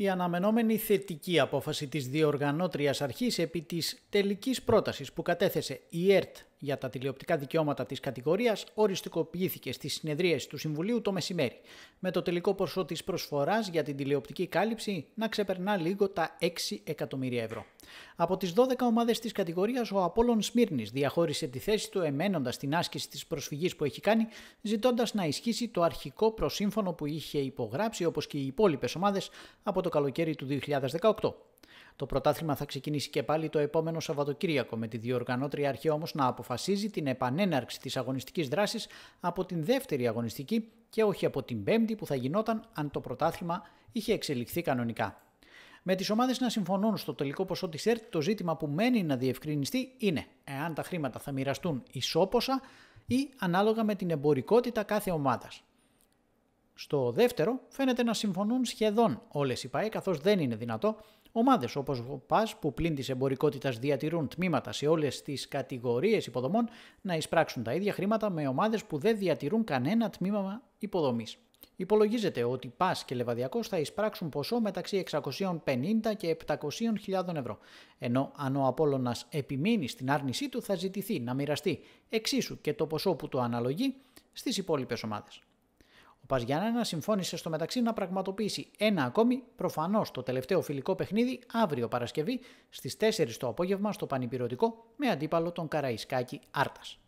η αναμενόμενη θετική απόφαση της διοργανώτριας αρχής επί της τελικής πρότασης που κατέθεσε η ΕΡΤ για τα τηλεοπτικά δικαιώματα της κατηγορίας οριστικοποιήθηκε στις συνεδρίες του Συμβουλίου το μεσημέρι, με το τελικό ποσό της προσφοράς για την τηλεοπτική κάλυψη να ξεπερνά λίγο τα 6 εκατομμύρια ευρώ. Από τις 12 ομάδες της κατηγορίας ο Απόλων Σμύρνης διαχώρισε τη θέση του εμένοντας την άσκηση της προσφυγής που έχει κάνει, ζητώντας να ισχύσει το αρχικό προσύμφωνο που είχε υπογράψει όπως και οι υπόλοιπες ομάδες από το καλοκαίρι του 2018. Το πρωτάθλημα θα ξεκινήσει και πάλι το επόμενο Σαββατοκύριακο, με τη διοργανώτρια αρχή όμως να αποφασίζει την επανέναρξη της αγωνιστικής δράσης από την δεύτερη αγωνιστική και όχι από την πέμπτη που θα γινόταν αν το πρωτάθλημα είχε εξελιχθεί κανονικά με τις ομάδες να συμφωνούν στο τελικό ποσό της ΕΡΤ, το ζήτημα που μένει να διευκρινιστεί είναι εάν τα χρήματα θα μοιραστούν ισόποσα ή ανάλογα με την εμπορικότητα κάθε ομάδας. Στο δεύτερο, φαίνεται να συμφωνούν σχεδόν όλες οι ΠΑΕ, καθώς δεν είναι δυνατό ομάδες όπως ο ΠΑΣ, που πλην της εμπορικότητας διατηρούν τμήματα σε όλες τις κατηγορίες υποδομών, να εισπράξουν τα ίδια χρήματα με ομάδες που δεν διατηρούν κανένα τμήμα υποδομής. Υπολογίζεται ότι ΠΑΣ και Λεβαδιακός θα εισπράξουν ποσό μεταξύ 650 και 700.000 ευρώ, ενώ αν ο Απόλλωνας επιμείνει στην άρνησή του θα ζητηθεί να μοιραστεί εξίσου και το ποσό που το αναλογεί στις υπόλοιπες ομάδες. Ο Παζιάννα συμφώνησε στο μεταξύ να πραγματοποιήσει ένα ακόμη, προφανώς το τελευταίο φιλικό παιχνίδι, αύριο Παρασκευή στις 4 το απόγευμα στο Πανυπηρωτικό με αντίπαλο τον Καραϊσκάκη Άρτας.